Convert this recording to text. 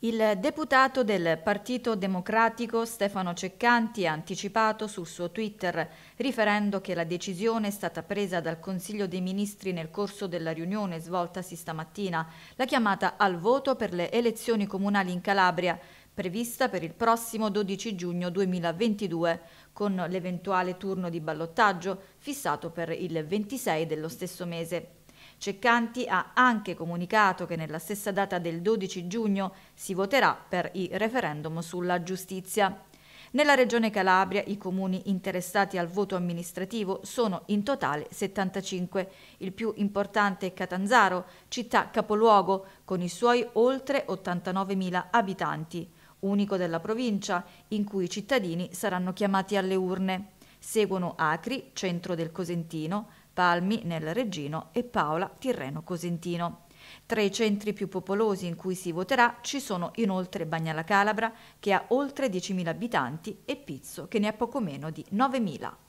Il deputato del Partito Democratico Stefano Ceccanti ha anticipato sul suo Twitter, riferendo che la decisione è stata presa dal Consiglio dei Ministri nel corso della riunione svoltasi stamattina, la chiamata al voto per le elezioni comunali in Calabria, prevista per il prossimo 12 giugno 2022, con l'eventuale turno di ballottaggio fissato per il 26 dello stesso mese. Ceccanti ha anche comunicato che nella stessa data del 12 giugno si voterà per il referendum sulla giustizia. Nella regione Calabria i comuni interessati al voto amministrativo sono in totale 75. Il più importante è Catanzaro, città capoluogo, con i suoi oltre 89.000 abitanti, unico della provincia, in cui i cittadini saranno chiamati alle urne. Seguono Acri, centro del Cosentino, Palmi nel Reggino e Paola Tirreno Cosentino. Tra i centri più popolosi in cui si voterà ci sono inoltre Bagnala Calabra, che ha oltre 10.000 abitanti, e Pizzo, che ne ha poco meno di 9.000.